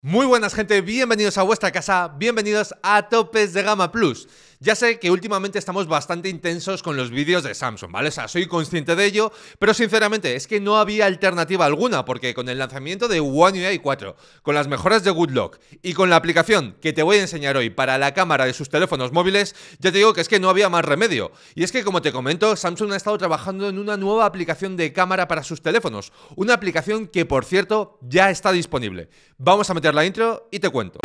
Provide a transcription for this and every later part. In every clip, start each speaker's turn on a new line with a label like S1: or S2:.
S1: Muy buenas gente, bienvenidos a vuestra casa, bienvenidos a Topes de Gama Plus. Ya sé que últimamente estamos bastante intensos con los vídeos de Samsung, ¿vale? O sea, soy consciente de ello, pero sinceramente es que no había alternativa alguna porque con el lanzamiento de One UI 4, con las mejoras de Good y con la aplicación que te voy a enseñar hoy para la cámara de sus teléfonos móviles, ya te digo que es que no había más remedio. Y es que como te comento, Samsung ha estado trabajando en una nueva aplicación de cámara para sus teléfonos, una aplicación que por cierto ya está disponible. Vamos a meter la intro y te cuento.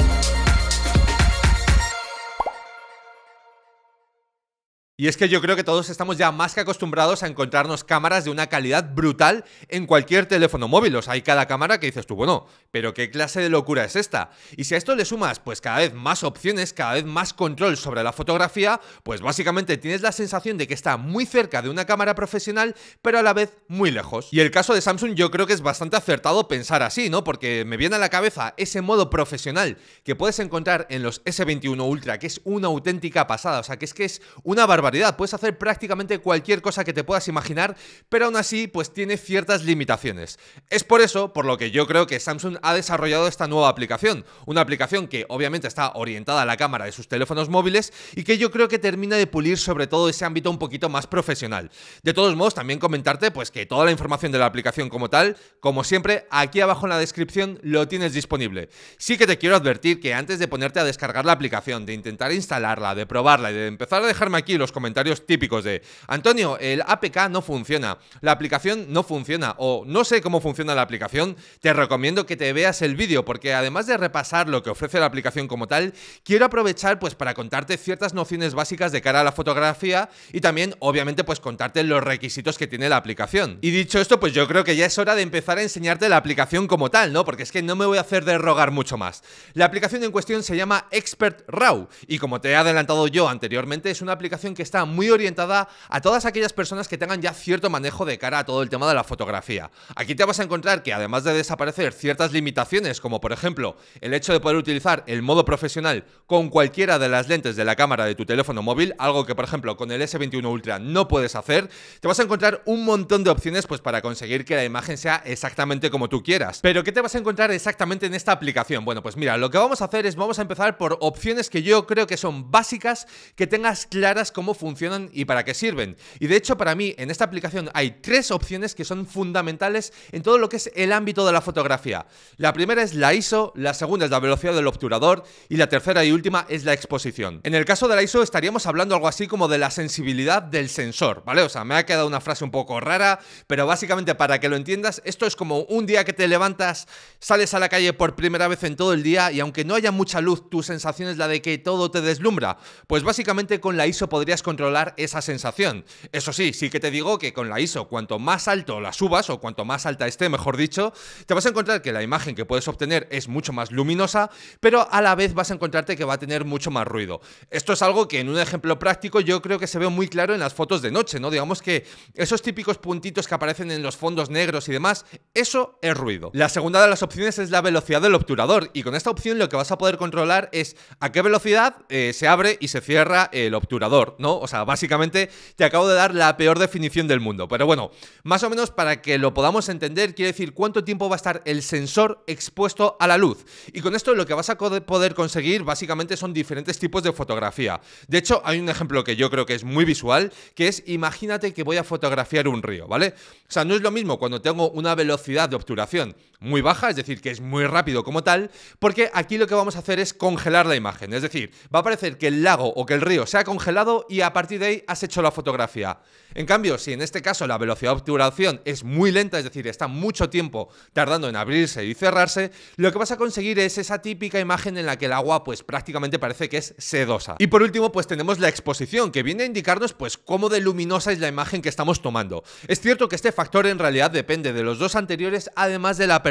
S1: Y es que yo creo que todos estamos ya más que acostumbrados a encontrarnos cámaras de una calidad brutal en cualquier teléfono móvil. O sea, hay cada cámara que dices tú, bueno, pero ¿qué clase de locura es esta? Y si a esto le sumas, pues cada vez más opciones, cada vez más control sobre la fotografía, pues básicamente tienes la sensación de que está muy cerca de una cámara profesional, pero a la vez muy lejos. Y el caso de Samsung yo creo que es bastante acertado pensar así, ¿no? Porque me viene a la cabeza ese modo profesional que puedes encontrar en los S21 Ultra, que es una auténtica pasada. O sea, que es que es una barbaridad variedad, puedes hacer prácticamente cualquier cosa que te puedas imaginar, pero aún así pues tiene ciertas limitaciones. Es por eso por lo que yo creo que Samsung ha desarrollado esta nueva aplicación, una aplicación que obviamente está orientada a la cámara de sus teléfonos móviles y que yo creo que termina de pulir sobre todo ese ámbito un poquito más profesional. De todos modos, también comentarte pues que toda la información de la aplicación como tal, como siempre, aquí abajo en la descripción lo tienes disponible. Sí que te quiero advertir que antes de ponerte a descargar la aplicación, de intentar instalarla, de probarla y de empezar a dejarme aquí los comentarios típicos de Antonio, el APK no funciona, la aplicación no funciona o no sé cómo funciona la aplicación, te recomiendo que te veas el vídeo porque además de repasar lo que ofrece la aplicación como tal, quiero aprovechar pues para contarte ciertas nociones básicas de cara a la fotografía y también obviamente pues contarte los requisitos que tiene la aplicación. Y dicho esto, pues yo creo que ya es hora de empezar a enseñarte la aplicación como tal, ¿no? Porque es que no me voy a hacer de rogar mucho más. La aplicación en cuestión se llama Expert Raw y como te he adelantado yo anteriormente, es una aplicación que está muy orientada a todas aquellas personas que tengan ya cierto manejo de cara a todo el tema de la fotografía. Aquí te vas a encontrar que además de desaparecer ciertas limitaciones, como por ejemplo el hecho de poder utilizar el modo profesional con cualquiera de las lentes de la cámara de tu teléfono móvil, algo que por ejemplo con el S21 Ultra no puedes hacer, te vas a encontrar un montón de opciones pues para conseguir que la imagen sea exactamente como tú quieras. Pero ¿qué te vas a encontrar exactamente en esta aplicación? Bueno, pues mira, lo que vamos a hacer es vamos a empezar por opciones que yo creo que son básicas, que tengas claras como funcionan y para qué sirven. Y de hecho, para mí, en esta aplicación hay tres opciones que son fundamentales en todo lo que es el ámbito de la fotografía. La primera es la ISO, la segunda es la velocidad del obturador y la tercera y última es la exposición. En el caso de la ISO estaríamos hablando algo así como de la sensibilidad del sensor, ¿vale? O sea, me ha quedado una frase un poco rara, pero básicamente para que lo entiendas, esto es como un día que te levantas, sales a la calle por primera vez en todo el día y aunque no haya mucha luz, tu sensación es la de que todo te deslumbra. Pues básicamente con la ISO podrías controlar esa sensación. Eso sí, sí que te digo que con la ISO, cuanto más alto la subas, o cuanto más alta esté, mejor dicho, te vas a encontrar que la imagen que puedes obtener es mucho más luminosa, pero a la vez vas a encontrarte que va a tener mucho más ruido. Esto es algo que en un ejemplo práctico yo creo que se ve muy claro en las fotos de noche, ¿no? Digamos que esos típicos puntitos que aparecen en los fondos negros y demás, eso es ruido. La segunda de las opciones es la velocidad del obturador y con esta opción lo que vas a poder controlar es a qué velocidad eh, se abre y se cierra el obturador, ¿no? O sea, básicamente te acabo de dar la peor definición del mundo. Pero bueno, más o menos para que lo podamos entender, quiere decir cuánto tiempo va a estar el sensor expuesto a la luz. Y con esto lo que vas a poder conseguir básicamente son diferentes tipos de fotografía. De hecho, hay un ejemplo que yo creo que es muy visual, que es imagínate que voy a fotografiar un río, ¿vale? O sea, no es lo mismo cuando tengo una velocidad de obturación muy baja, es decir, que es muy rápido como tal, porque aquí lo que vamos a hacer es congelar la imagen, es decir, va a parecer que el lago o que el río se ha congelado y a partir de ahí has hecho la fotografía. En cambio, si en este caso la velocidad de obturación es muy lenta, es decir, está mucho tiempo tardando en abrirse y cerrarse, lo que vas a conseguir es esa típica imagen en la que el agua pues prácticamente parece que es sedosa. Y por último, pues tenemos la exposición, que viene a indicarnos pues cómo de luminosa es la imagen que estamos tomando. Es cierto que este factor en realidad depende de los dos anteriores, además de la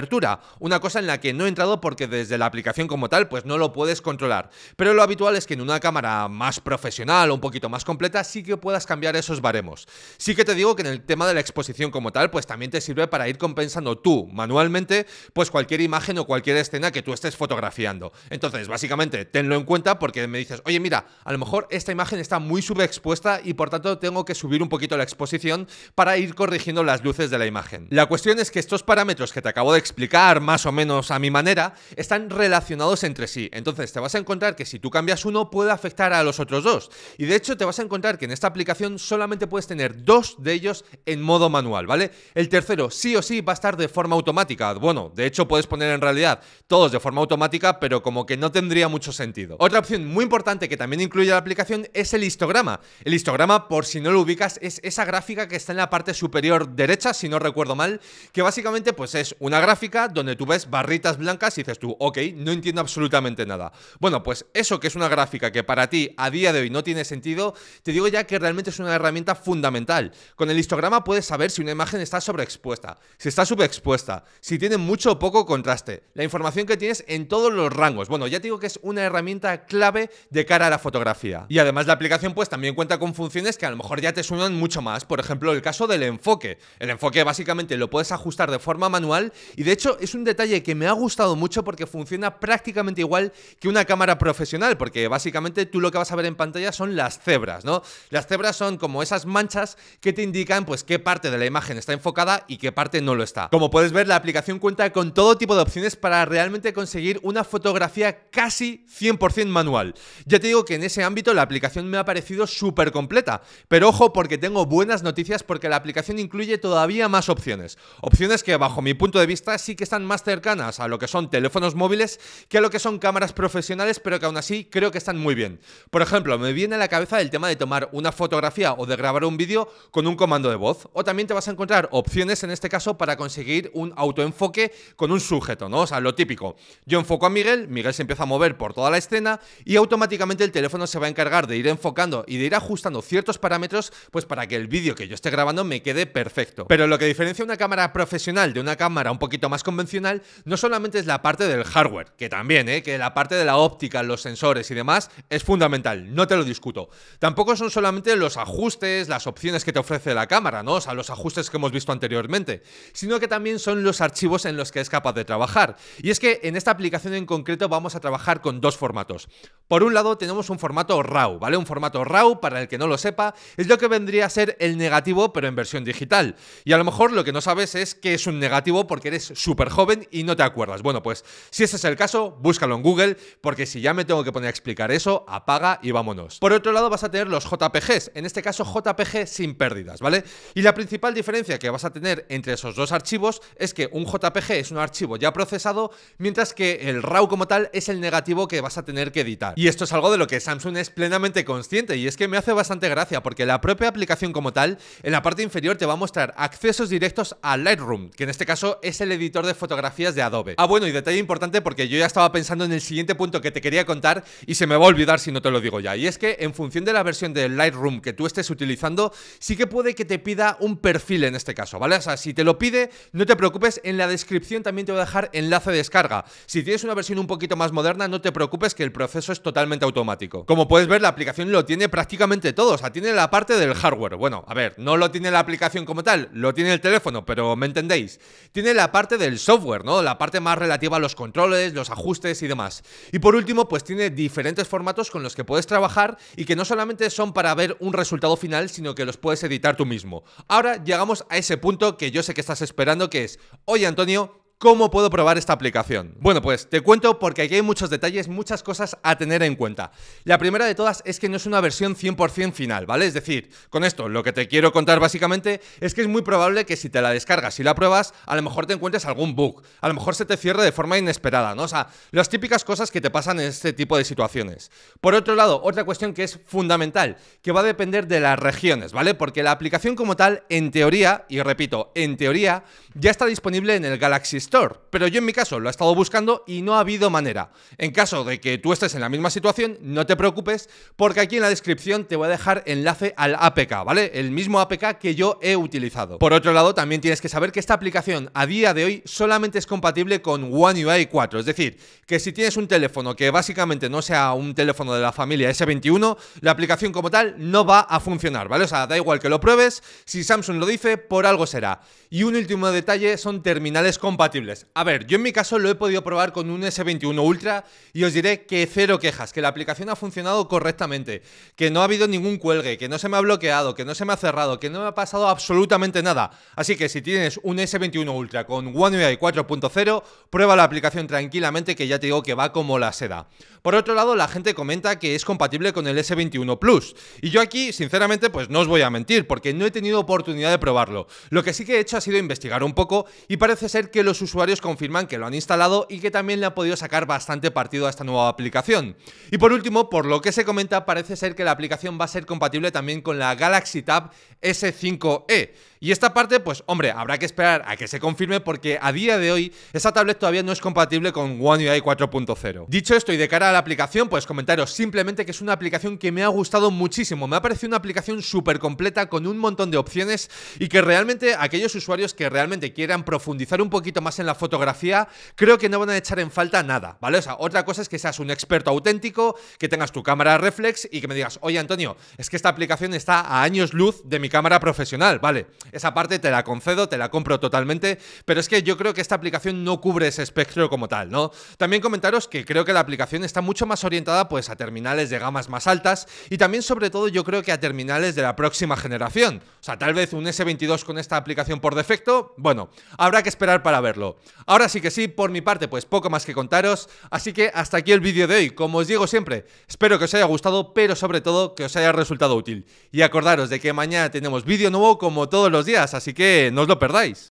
S1: una cosa en la que no he entrado porque desde la aplicación como tal pues no lo puedes controlar, pero lo habitual es que en una cámara más profesional o un poquito más completa sí que puedas cambiar esos baremos. Sí que te digo que en el tema de la exposición como tal pues también te sirve para ir compensando tú manualmente pues cualquier imagen o cualquier escena que tú estés fotografiando. Entonces básicamente tenlo en cuenta porque me dices, oye mira, a lo mejor esta imagen está muy subexpuesta y por tanto tengo que subir un poquito la exposición para ir corrigiendo las luces de la imagen. La cuestión es que estos parámetros que te acabo de explicar explicar más o menos a mi manera, están relacionados entre sí. Entonces te vas a encontrar que si tú cambias uno puede afectar a los otros dos. Y de hecho te vas a encontrar que en esta aplicación solamente puedes tener dos de ellos en modo manual, ¿vale? El tercero sí o sí va a estar de forma automática. Bueno, de hecho puedes poner en realidad todos de forma automática, pero como que no tendría mucho sentido. Otra opción muy importante que también incluye la aplicación es el histograma. El histograma, por si no lo ubicas, es esa gráfica que está en la parte superior derecha, si no recuerdo mal, que básicamente pues es una gráfica donde tú ves barritas blancas y dices tú, ok, no entiendo absolutamente nada. Bueno, pues eso que es una gráfica que para ti a día de hoy no tiene sentido, te digo ya que realmente es una herramienta fundamental. Con el histograma puedes saber si una imagen está sobreexpuesta, si está subexpuesta, si tiene mucho o poco contraste, la información que tienes en todos los rangos. Bueno, ya te digo que es una herramienta clave de cara a la fotografía. Y además la aplicación pues también cuenta con funciones que a lo mejor ya te suenan mucho más. Por ejemplo, el caso del enfoque. El enfoque básicamente lo puedes ajustar de forma manual y de hecho es un detalle que me ha gustado mucho porque funciona prácticamente igual que una cámara profesional, porque básicamente tú lo que vas a ver en pantalla son las cebras, ¿no? Las cebras son como esas manchas que te indican pues qué parte de la imagen está enfocada y qué parte no lo está. Como puedes ver, la aplicación cuenta con todo tipo de opciones para realmente conseguir una fotografía casi 100% manual. Ya te digo que en ese ámbito la aplicación me ha parecido súper completa, pero ojo porque tengo buenas noticias porque la aplicación incluye todavía más opciones. Opciones que bajo mi punto de vista sí que están más cercanas a lo que son teléfonos móviles que a lo que son cámaras profesionales, pero que aún así creo que están muy bien. Por ejemplo, me viene a la cabeza el tema de tomar una fotografía o de grabar un vídeo con un comando de voz. O también te vas a encontrar opciones en este caso para conseguir un autoenfoque con un sujeto, ¿no? O sea, lo típico. Yo enfoco a Miguel, Miguel se empieza a mover por toda la escena y automáticamente el teléfono se va a encargar de ir enfocando y de ir ajustando ciertos parámetros, pues para que el vídeo que yo esté grabando me quede perfecto. Pero lo que diferencia una cámara profesional de una cámara un poquito más convencional, no solamente es la parte del hardware, que también, ¿eh? que la parte de la óptica, los sensores y demás es fundamental, no te lo discuto. Tampoco son solamente los ajustes, las opciones que te ofrece la cámara, ¿no? O sea, los ajustes que hemos visto anteriormente, sino que también son los archivos en los que es capaz de trabajar. Y es que en esta aplicación en concreto vamos a trabajar con dos formatos. Por un lado tenemos un formato RAW, ¿vale? Un formato RAW, para el que no lo sepa, es lo que vendría a ser el negativo pero en versión digital. Y a lo mejor lo que no sabes es que es un negativo porque eres súper joven y no te acuerdas. Bueno, pues si ese es el caso, búscalo en Google, porque si ya me tengo que poner a explicar eso, apaga y vámonos. Por otro lado, vas a tener los JPGs, en este caso JPG sin pérdidas, ¿vale? Y la principal diferencia que vas a tener entre esos dos archivos es que un JPG es un archivo ya procesado, mientras que el RAW como tal es el negativo que vas a tener que editar. Y esto es algo de lo que Samsung es plenamente consciente, y es que me hace bastante gracia, porque la propia aplicación como tal, en la parte inferior te va a mostrar accesos directos a Lightroom, que en este caso es el editor editor de fotografías de Adobe. Ah, bueno, y detalle importante porque yo ya estaba pensando en el siguiente punto que te quería contar y se me va a olvidar si no te lo digo ya. Y es que en función de la versión de Lightroom que tú estés utilizando, sí que puede que te pida un perfil en este caso, ¿vale? O sea, si te lo pide, no te preocupes, en la descripción también te voy a dejar enlace de descarga. Si tienes una versión un poquito más moderna, no te preocupes que el proceso es totalmente automático. Como puedes ver, la aplicación lo tiene prácticamente todo, o sea, tiene la parte del hardware. Bueno, a ver, no lo tiene la aplicación como tal, lo tiene el teléfono, pero me entendéis. Tiene la parte del software, ¿no? La parte más relativa a los controles, los ajustes y demás. Y por último, pues tiene diferentes formatos con los que puedes trabajar y que no solamente son para ver un resultado final, sino que los puedes editar tú mismo. Ahora llegamos a ese punto que yo sé que estás esperando, que es, oye Antonio, ¿Cómo puedo probar esta aplicación? Bueno, pues te cuento porque aquí hay muchos detalles, muchas cosas a tener en cuenta. La primera de todas es que no es una versión 100% final, ¿vale? Es decir, con esto lo que te quiero contar básicamente es que es muy probable que si te la descargas y la pruebas, a lo mejor te encuentres algún bug, a lo mejor se te cierre de forma inesperada, ¿no? O sea, las típicas cosas que te pasan en este tipo de situaciones. Por otro lado, otra cuestión que es fundamental, que va a depender de las regiones, ¿vale? Porque la aplicación como tal, en teoría, y repito, en teoría, ya está disponible en el Galaxy Store pero yo en mi caso lo he estado buscando y no ha habido manera. En caso de que tú estés en la misma situación, no te preocupes, porque aquí en la descripción te voy a dejar enlace al APK, ¿vale? El mismo APK que yo he utilizado. Por otro lado, también tienes que saber que esta aplicación a día de hoy solamente es compatible con One UI 4, es decir, que si tienes un teléfono que básicamente no sea un teléfono de la familia S21, la aplicación como tal no va a funcionar, ¿vale? O sea, da igual que lo pruebes, si Samsung lo dice, por algo será. Y un último detalle son terminales compatibles a ver, yo en mi caso lo he podido probar con un S21 Ultra y os diré que cero quejas, que la aplicación ha funcionado correctamente, que no ha habido ningún cuelgue, que no se me ha bloqueado, que no se me ha cerrado, que no me ha pasado absolutamente nada. Así que si tienes un S21 Ultra con One UI 4.0, prueba la aplicación tranquilamente que ya te digo que va como la seda. Por otro lado, la gente comenta que es compatible con el S21 Plus. Y yo aquí, sinceramente, pues no os voy a mentir, porque no he tenido oportunidad de probarlo. Lo que sí que he hecho ha sido investigar un poco y parece ser que los usuarios confirman que lo han instalado y que también le ha podido sacar bastante partido a esta nueva aplicación. Y por último, por lo que se comenta, parece ser que la aplicación va a ser compatible también con la Galaxy Tab S5e. Y esta parte, pues hombre, habrá que esperar a que se confirme porque a día de hoy esa tablet todavía no es compatible con One UI 4.0. Dicho esto y de cara a la aplicación, pues comentaros simplemente que es una aplicación que me ha gustado muchísimo. Me ha parecido una aplicación súper completa con un montón de opciones y que realmente aquellos usuarios que realmente quieran profundizar un poquito más en la fotografía, creo que no van a echar en falta nada, ¿vale? O sea, otra cosa es que seas un experto auténtico, que tengas tu cámara reflex y que me digas, oye Antonio, es que esta aplicación está a años luz de mi cámara profesional, ¿vale? Esa parte te la concedo, te la compro totalmente, pero es que yo creo que esta aplicación no cubre ese espectro como tal, ¿no? También comentaros que creo que la aplicación está mucho más orientada pues a terminales de gamas más altas y también sobre todo yo creo que a terminales de la próxima generación. O sea, tal vez un S22 con esta aplicación por defecto, bueno, habrá que esperar para verlo. Ahora sí que sí, por mi parte, pues poco más que contaros, así que hasta aquí el vídeo de hoy. Como os digo siempre, espero que os haya gustado, pero sobre todo que os haya resultado útil. Y acordaros de que mañana tenemos vídeo nuevo como todos los días, así que no os lo perdáis.